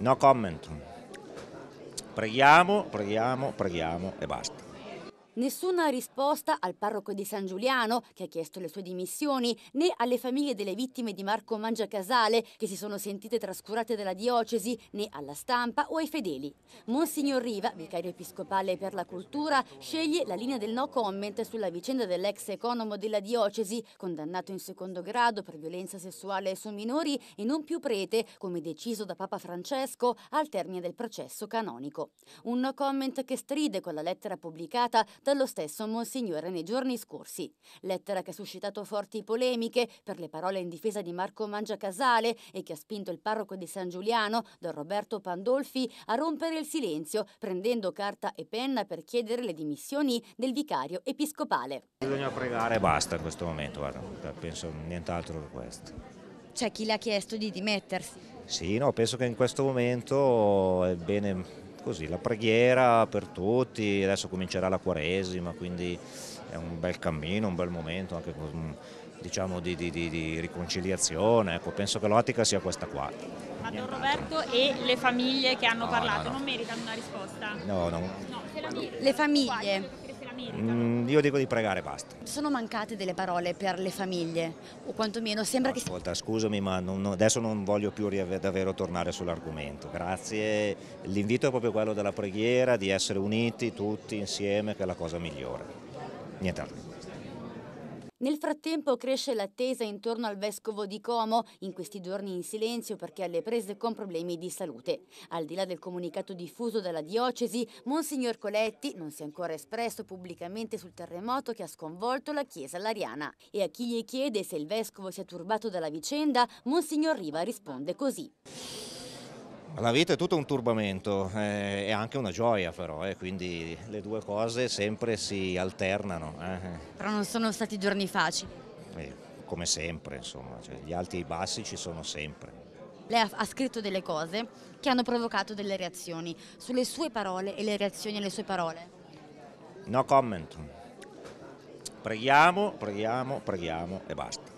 No comment. Preghiamo, preghiamo, preghiamo e basta. Nessuna risposta al parroco di San Giuliano, che ha chiesto le sue dimissioni, né alle famiglie delle vittime di Marco Mangiacasale, che si sono sentite trascurate dalla diocesi, né alla stampa o ai fedeli. Monsignor Riva, vicario episcopale per la cultura, sceglie la linea del no comment sulla vicenda dell'ex economo della diocesi, condannato in secondo grado per violenza sessuale su minori e non più prete, come deciso da Papa Francesco al termine del processo canonico. Un no comment che stride con la lettera pubblicata dallo stesso Monsignore nei giorni scorsi. Lettera che ha suscitato forti polemiche per le parole in difesa di Marco Mangiacasale e che ha spinto il parroco di San Giuliano, Don Roberto Pandolfi, a rompere il silenzio, prendendo carta e penna per chiedere le dimissioni del vicario episcopale. Bisogna pregare e basta in questo momento, guarda, penso nient'altro che questo. C'è chi le ha chiesto di dimettersi? Sì, no, penso che in questo momento è bene così, la preghiera per tutti, adesso comincerà la quaresima, quindi è un bel cammino, un bel momento anche diciamo, di, di, di, riconciliazione, ecco, penso che l'ottica sia questa qua. Ma Don Roberto e le famiglie che hanno no, parlato no, no. non meritano una risposta? No, no. no. Le famiglie. Mm, io dico di pregare e basta. Sono mancate delle parole per le famiglie, o quantomeno sembra no, che... Ascolta, scusami, ma non, adesso non voglio più davvero tornare sull'argomento, grazie. L'invito è proprio quello della preghiera, di essere uniti tutti insieme, che è la cosa migliore. Niente Nient'altro. Nel frattempo cresce l'attesa intorno al vescovo di Como, in questi giorni in silenzio perché alle prese con problemi di salute. Al di là del comunicato diffuso dalla diocesi, Monsignor Coletti non si è ancora espresso pubblicamente sul terremoto che ha sconvolto la chiesa lariana. E a chi gli chiede se il vescovo sia turbato dalla vicenda, Monsignor Riva risponde così. La vita è tutto un turbamento eh, e anche una gioia però, eh, quindi le due cose sempre si alternano. Eh. Però non sono stati giorni facili? Eh, come sempre, insomma, cioè, gli alti e i bassi ci sono sempre. Lei ha scritto delle cose che hanno provocato delle reazioni sulle sue parole e le reazioni alle sue parole? No comment. Preghiamo, preghiamo, preghiamo e basta.